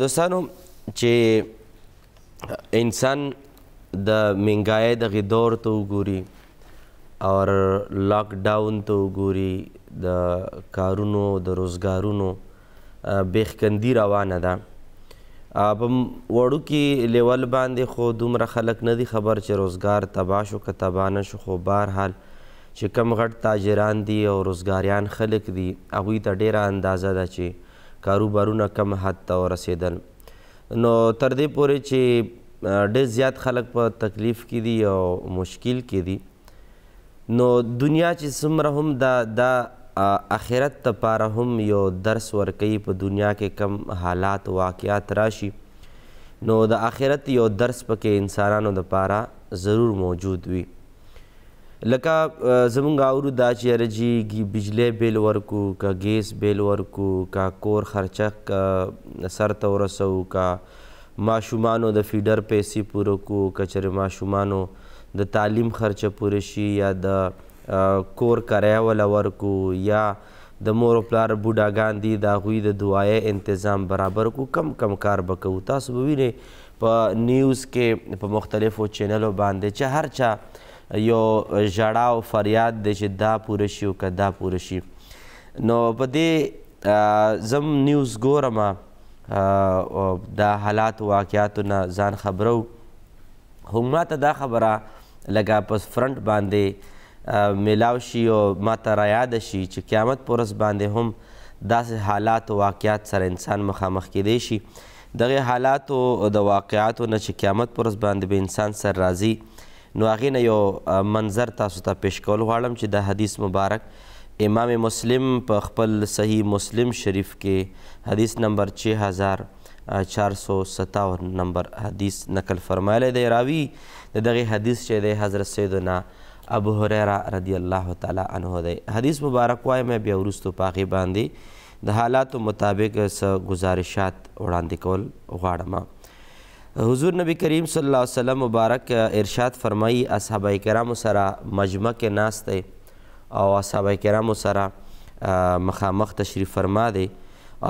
دوستانو چې انسان د مهنګای دغه دور ته وګوري اور لاک ډاون ته وګوري د کارونو د روزګارونو بیخکندی روانه ده په وړو کې لیول باندې خو دومره خلک نه دي خبر چې روزګار تبا شو که تبا نه شو خو بهرحال چې کم غټ تاجران دي او روزګاریان خلک دي هغوی ته ډیره اندازه ده چې کاروبارونه کم حد ته ورسېدل نو تر دې پورې چې ډېر زیات خلک په تکلیف کې دي او مشکل کې دي نو دنیا چې څومره هم دا دا آخرت لپاره هم یو درس ورکوي په دنیا کې کم حالات واقعات راشي نو د آخرت یو درس پکې انسانانو لپاره ضرور موجود وي لکه زمونږ اورو دا چې یاره جی بجلی بیل ورکو کا ګیس بیل ورکو کا کور خرچه سر ته ورسوو کا ماشومانو د فیډر پیسې پوره کو کچرې ماشومانو د تعلیم خرچه پوره شي یا د کور کرایه ولا ورکو یا د مور او پلار بوډاګان دي د هغوی د دعایې انتظام برابر کو کم کم کار به کوو تاسو به وینئ په نیوز کې په مختلفو چینلو باندې چې هر چا یو ژړا او فریاد دی چې دا پوره شي او که دا پوره شي نو په دې زم نیوز ګورم دا حالات واقعاتو نه ځان خبرو هم ماته دا خبره لکه په فرنٹ باندې میلاو شي او ماته رایاده شي چې قیامت پورس باندې هم داسې حالات او واقعات سره انسان مخامخ کېدی شي دغه حالات او د واقعاتو نه چې قیامت پرس باندې به انسان سر راځي نو هغې نه یو منظر تاسو ته پیش کول غواړم چې د حدیث مبارک امام مسلم په خپل صحیح مسلم شریف کې حدیث نمبر 6457 نمبر حدیث نقل فرمایلی دی راوی د دغه حدیث چې دی حضرت سیدنا ابو هريره رضی الله تعالی عنہ دی حدیث مبارک وای مې بیا ورستو پاغي باندې د حالاتو مطابق س گزارشات وړاندې کول غواړم حضور نبی کریم صلی الله علیه وسلم مبارک ارشاد فرمایي اصحاب کرامو سره مجمع کې ناست او اصحاب کرامو سره مخامخ تشریف فرما دی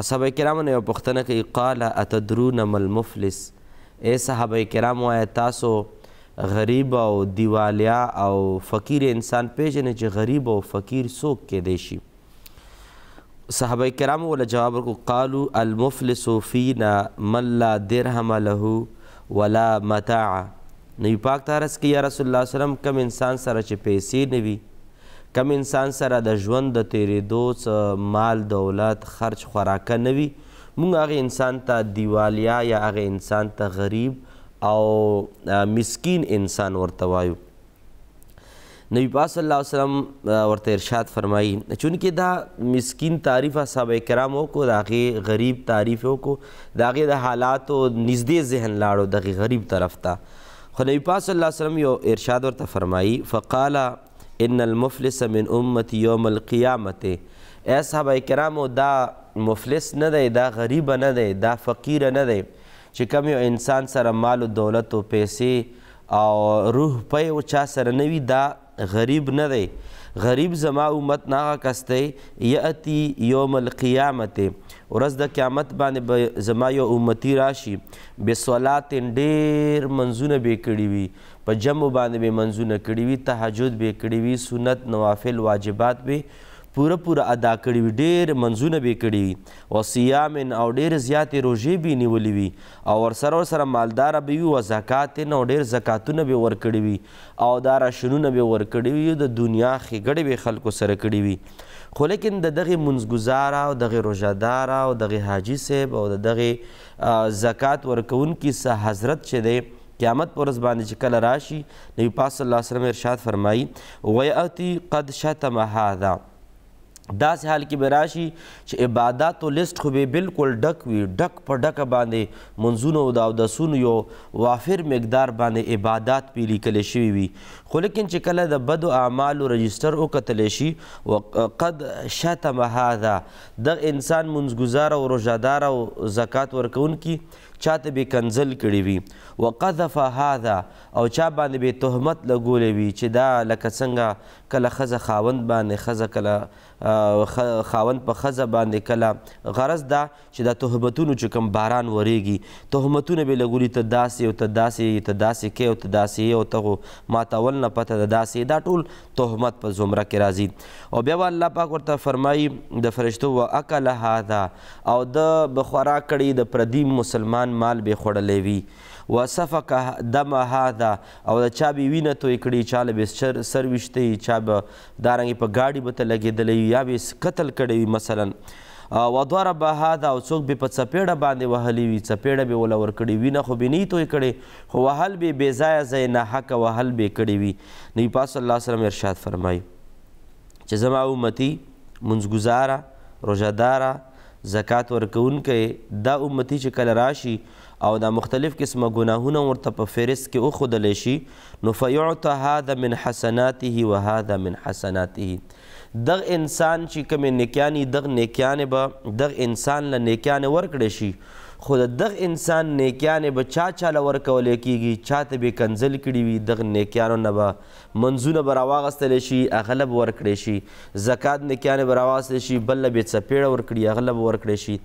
اصحاب کرامو نه پوښتنه کوي قال اتدرون مل مفلس اے صحابه کرامو آیا تاسو غریب او دیوالیا او فقیر انسان پیژنې چې غریب او فقیر څوک کې دی شي صحابه کرام ول جواب ورکړو قالو المفلس فینا من لا درهم له ولا متاع نبی پاک ته عرض کړي یا رسول الله وسلم کم انسان سره چې پیسې نه وي کم انسان سره د ژوند د تېرېدو مال دولت خرج خوراکه نه وي موږ هغه انسان ته دیوالیا یا هغه انسان ته غریب او مسکین انسان ورته وایو نبی پاک صلی الله علیه وسلم ورته ارشاد فرمایي چونکه دا مسكين تعریف اصحاب کرامو کو داغه غریب تعریفو کو داغه د حالات او نږدې ذهن لاړو دغه غریب طرف ته خو نبی پاک صلی الله علیه وسلم یو ارشاد ورته فرمایي فقال ان المفلس من امتي يوم القيامه اے صحابه کرامو دا مفلس نه دی دا غریب نه دی دا فقیر نه دی چې کوم یو انسان سره مال او دولت او پیسې او روح پي او چا سره نوي دا غریب نه دی غریب زما امت ناغه کسته یاتی یوم القیامت ورځ د قیامت باندې با زما یو امتی راشي بسولات ډیر منزونه به کړی وي په جمع باندې به منزونه کړی وي تهجد به کړی وي سنت نوافل واجبات به پوره پوره ادا کړي وي ډېر منځونه به کړي وي وصیام او ډېر زیاتې روژې به نیولې وي او ورسره ورسره مالداره به وي و زکات او ډېر زکاتونه به ورکړي وي او دا راشنونه به ورکړي وي د دنیا ښېګړې به خلکو سره کړي وي خو لیکن د دغې منځګزاره او دغې روژهداره او دغې حاجي صاحب او د دغې زکات ورکوونکي سه حضرت چې دی قیامت پر ورځ باندې چې کله راشي نبی پاک صلی الله علیه وسلم ارشاد فرمایي ویاتی قد شتم هذا داسې حال کې به راشي چې عباداتو لست خو به بالکل ډک وي ډک په ډکه باندې منځونو او د اودسونو یو وافر مقدار باندې عبادات پې لیکلی شوي وي خو لیکن چې کله د بدو اعمالو رجستر وکتلی شي وقد شتم هذا دغه انسان منځګزار او روژهدار او زکات ورکوونکي چاته به کنزل کړي وي وقذف هذا او چا باندې به تهمت لګولې وي چې دا لکه څنګه کله خزه خاوند باندې خزه کله خاوند په خزه باندې کله غرض دا چې دا تهمتونو چې کوم باران وریږي تهمتونه به لګولي ته داسې او ته داسې ته داسې کې او ته داسې او ته ما تاول نه پته ده داسې دا ټول تهمت په زمره کې راځي او بیا الله پاک ورته فرمایي د فرشتو واکل هذا او د بخورا کړي د پردیم مسلمان حرام مال به خوړلې وي وسفک دم هذا او دا چا به وینه توی کړي چا له بسر سر وشته چا به دارنګ په گاډي بته لګېدلې یا به قتل کړي مثلا وضرب هذا او څوک به په څپېړه باندې وهلی وي څپېړه به وله ورکړي وینه خو به نه توی کړي خو وهل به بې ځایه ځای ناحقه وهل به کړي وي نبي پاک صلی الله علیه وسلم ارشاد فرمایي چې زما امتي منځګزاره روژهداره زکات ورکونکې دا امتی چې کله راشي او دا مختلف قسمه ګناهونه ورته په فهرست کې وښودلی شي نو فیعطى هذا من حسناته و هذا من حسناته دغ انسان چې کومې نیکیانې دغ نیکیانې به دغ انسان له نیکیانې ورکړی شي خو د دغ انسان نیکیانې به چا چا له ورکولی کېږي چا ته به کنځل کړي وي دغ نیکیانو نه به منځونه به راواغستلی شي هغه له به ورکړی شي زکات نیکیانې به راواخیستلی شي بل له به یې څپېړه ورکړي هغه له به ورکړی شي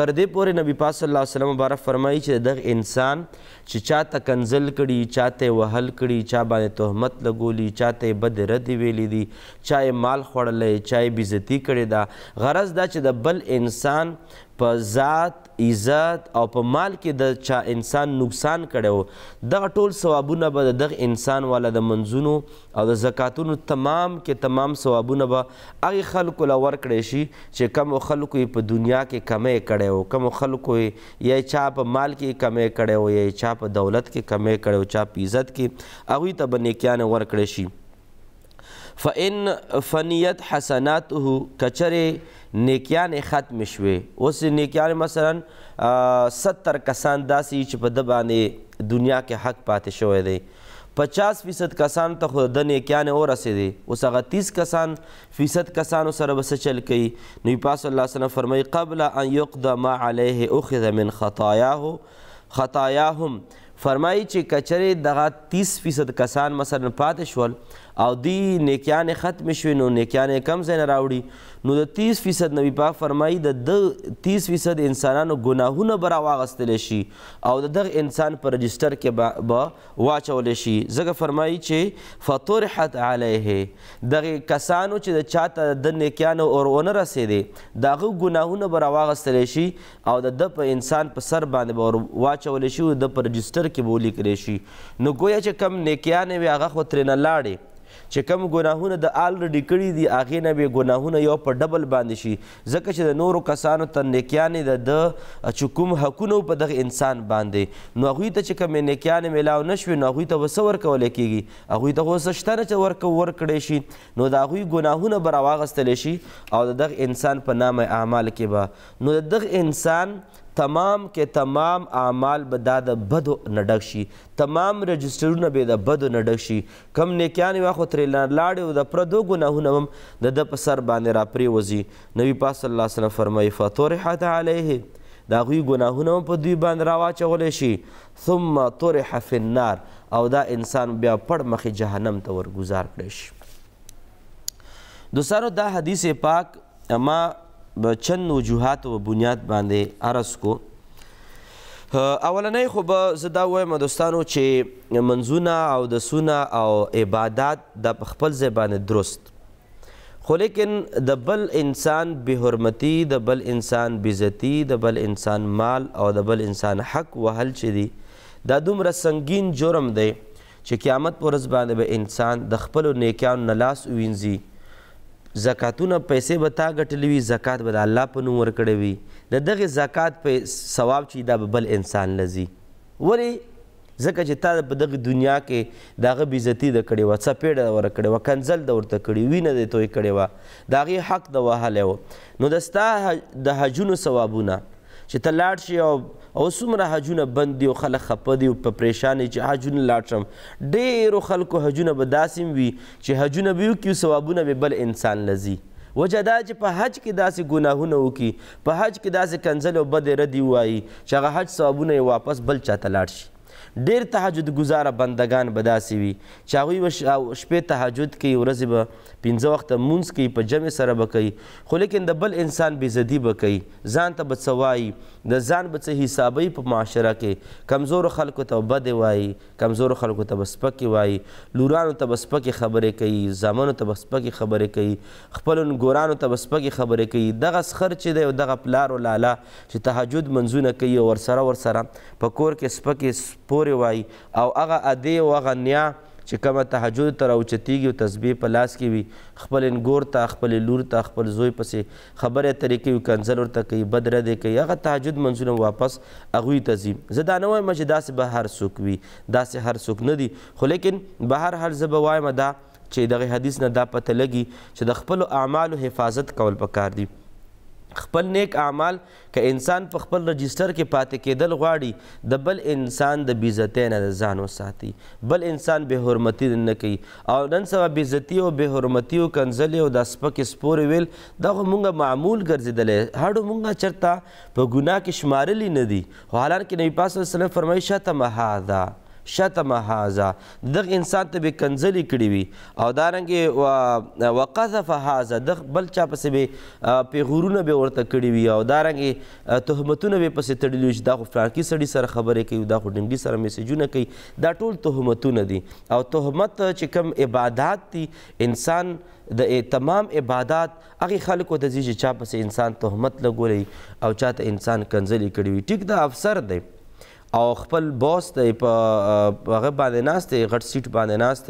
تر دې پورې نبي پاک صلی الله علیه وسلم مبارک فرمایي چې دغ انسان چې چا ته کنځل کړي چا ته وهل کړي چا باندې تهمت لګولي چا ته بد رد ویلي دي چا یې مال خوړلی چا یې بېزتي کړې ده غرض دا چې د بل انسان په ذات عزت او په مال کې د چا انسان نقصان کړو دغه ټول ثوابونه به دغه انسان والا د منځونو او د زکاتونو تمام کې تمام ثوابونه به هغه خلکو لا ورکړي شي چې کم خلکو په دنیا کې کمې کړو کم خلکو یا چا په مال کې کمې کړو یا چا په دولت کې کمې کړو چا په عزت کې هغه ته به نیکیان ورکړي شي فان فنیت حسناته کچره نیکیان ختم شوي اوس نیکیان مثلا 70 کسان داسې چې په د باندې دنیا کې حق پاتې شوی دی 50 فیصد کسان ته خو د نیکیان اور رسیدي اوس هغه 30 کسان فیصد کسانو سره بس چل کوي نبی پاس الله وسلم فرمای قبل ان يقضى ما عليه اخذ من خطاياه خطاياهم فرمایي چې کچره دغه 30 فیصد کسان مثلا پاتې شول او دی نیکیان ختم شوی نو نیکیان کم ځای نه راوړي نو د تیس فیصد نبی پاک فرمایي د د تیس فیصد انسانانو ګناهونه به راواغستلی شي او د دغه انسان په رجسټر کې به واچولی شي ځکه فرمایي چې فطرحت علیه دغه کسانو چې د چاته د نیکیانو اور ونه رسېدې د هغه ګناهونه به راواغستلی شي او د د په انسان په سر باندې به واچولی شي او د په رجسټر کې به ولیکلی شي نو ګویا چې کم نیکیانې وي هغه خو ترېنه لاړې چې کم ګناهونه د آلریډي کړي دي هغې نه به ګناهونه یو په ډبل باندې شي ځکه چې د نورو کسانو ته نیکیانې د ده چې کوم حقونه په دغه انسان باندې نو هغوی ته چې کومې نیکیانې میلاو نه شوې نو هغوی ته به څه ورکولی کېږي هغوی ته خو څه شته نه چې ورک ورکړی شي نو د هغوی ګناهونه به راواغستلی شي او د دغه انسان په نامه اعمال کې به نو د دغه انسان تمام کې تمام اعمال به دا د بدو نه ډک شي تمام رجسټرونه به د بدو نه ډک شي کم نیکیان یې خو ترې لاړې او د پردو ګناهونه هم د ده په سر باندې راپرېوځي نبي پاک صلی الله علیه وسلم فرمایي فطرحت علیه د هغوی ګناهونه هم په دوی باندې راواچولی شي ثم طرح فی النار او دا انسان بیا پړ مخې جهنم ته ورګزار کړی شي دوستانو دا حدیث پاک ما به چند وجوهات و بنیاد باندې عرض کو اولنۍ خو به زه دا وایم دوستانو چې منځونه او دسونه او عبادات د خپل ځای باندې درست خو لیکن د بل انسان بې حرمتي د بل انسان بېزتي د بل انسان مال او د بل انسان حق وهل چې دي دا دومره سنگین جرم دی چې قیامت پر ورځ باندې به انسان د خپلو نیکیانو نه لاس ووینځي زکاتونه پیسې به تا ګټلې وي زکات به د الله په نوم ورکړی وي د دغې زکات په ثواب چې دا به بل انسان لزی ولې ځکه چې تا په دغه دنیا کې د هغه بېزتي ده کړې وه څپېړه ده ورته کړې وه کنځل ده ورته کړې وینه ده توی کړې وه د هغې حق ده وهلی و نو د ستا د حجونو ثوابونه چې ته لاړ شي او او څومره حجونه بند دي او خلک خپه دي او په پریشانۍ چې حجونه لاړ شم ډېرو خلکو حجونه به داسې وي چې حجونه به وکړي ثوابونه به بل انسان لځي وجه دا چې په حج کې داسې ګناهونه وکړي په حج کې داسې کنځل او بدې ردې ووایي چې هغه حج ثوابونه یې واپس بل چاته لاړ شي ډیر تهجد گزاره بندگان به داسې وي چې هغوی به شپې تهجد کوي ورځې به پنځه وخته مونځ کوي په جمع سره به کوي خو لیکن د بل انسان بېزدي به کوي ځان ته به څه وایي د ځان به څه حسابوي په معاشره کې کمزورو خلکو ته بدې وایي کمزورو خلکو ته به سپکې وایي لورانو ته به سپکې خبرې کوي زامنو ته به سپکې خبرې کوي خپلو ګورانو ته به سپکې خبرې کوي دغه سخر چې دی او دغه پلار و لالا چې تهجد منځونه کوي او ورسره ورسره په کور کې سپکې سپورې پورې وایي او هغه ادې او هغه نیا چې کومه تهجد ته راوچتیږي او تسبیح په لاس کې وي خپل انګور ته خپل لور ته خپل زوی پسې خبرې طریقې وي کنځل ورته کوي بد ردې کوي هغه تهجد منځونه واپس هغوی ته ځي زه دا نه وایم چې داسې به هر څوک وي داسې هر څوک نه دي خو لیکن به هر حال زه به وایم دا چې دغه حدیث نه دا پته لګي چې د خپلو اعمالو حفاظت کول پکار دي خپل نیک اعمال که انسان په خپل رجستر کې پاتې کېدل غواړي د بل انسان د بیزتی نه د ځان وساتي بل انسان بې حرمتي نه کوي او نن سبا بېزتي او بې حرمتي او کنځلې او دا سپکې سپورې ویل دغه مونږه معمول ګرځېدلی هډو مونږه چېرته په ګناه کې شمارلی نه دي خو حالانکې نبي پاک صلی وسلم فرمایي شتم هذا شتم هاذا دغه انسان ته به کنځلې کړې وي او دارنګې وقذف هاذا د بل چا پسې به پیغورونه به ورته کړې وي او دارنګې تهمتونه به پسې تړلي وي چې دا خو فلانکي سړي سره خبرې کوي دا خو ډنګي سره میسیجونه کوي دا ټول تهمتونه دي او تهمت چې کوم عبادات دي انسان د تمام عبادات هغه خلکو د زیږ چا پسې انسان تهمت لګولي او چاته انسان کنځلې کړې وي ټیک دا افسر دی او خپل باس ته په هغه باندې ناست غټ سیټ باندې ناست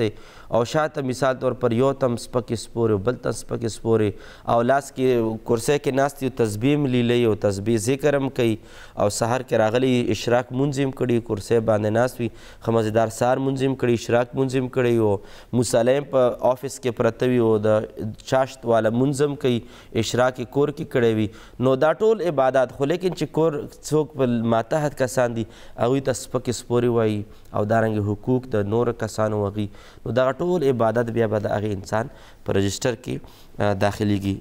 او شاته مثال طور پر یو تم سپک سپور بل تم سپک سپور او لاس کې کرسۍ کې ناستي تسبیح لیلی او تسبیح ذکر هم کوي او سحر کې راغلی اشراق منظم کړي کرسۍ باندې ناسوي خمزدار سار منظم کړي اشراق منظم کړي او مصالحې په آفیس کې پرته وي او د چاشت والا منظم کوي اشراق کور کې کړي وي نو دا ټول عبادت خو لیکن چې کور څوک په ماتحت کسان دي هغوی ته سپک سپورې وایي او دارنګې حقوق د دا نور کسانو وغي نو دغه ټول عبادت بیا به د هغه انسان په رجسټر کې داخليږي